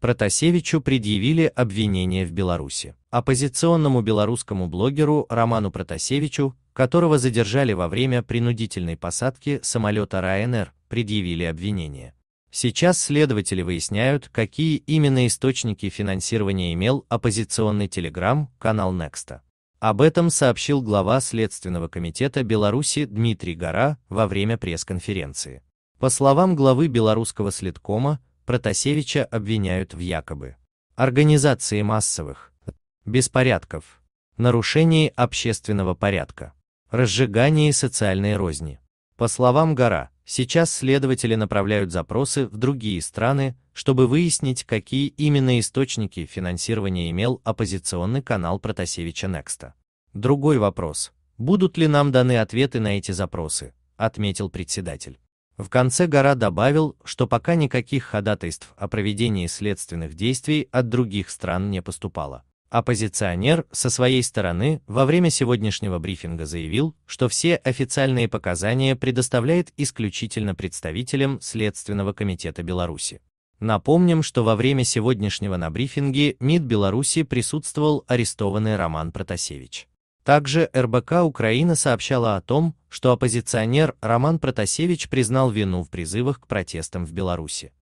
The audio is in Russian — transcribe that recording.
Протасевичу предъявили обвинение в Беларуси. Оппозиционному белорусскому блогеру Роману Протасевичу, которого задержали во время принудительной посадки самолета Ryanair, предъявили обвинение. Сейчас следователи выясняют, какие именно источники финансирования имел оппозиционный телеграм-канал Некста. Об этом сообщил глава Следственного комитета Беларуси Дмитрий Гора во время пресс-конференции. По словам главы белорусского следкома, Протасевича обвиняют в якобы организации массовых беспорядков, нарушении общественного порядка, разжигании социальной розни. По словам Гора, сейчас следователи направляют запросы в другие страны, чтобы выяснить, какие именно источники финансирования имел оппозиционный канал Протасевича Некста. Другой вопрос, будут ли нам даны ответы на эти запросы, отметил председатель. В конце Гора добавил, что пока никаких ходатайств о проведении следственных действий от других стран не поступало. Оппозиционер со своей стороны во время сегодняшнего брифинга заявил, что все официальные показания предоставляет исключительно представителям Следственного комитета Беларуси. Напомним, что во время сегодняшнего на брифинге МИД Беларуси присутствовал арестованный Роман Протасевич. Также РБК Украина сообщала о том, что оппозиционер Роман Протасевич признал вину в призывах к протестам в Беларуси.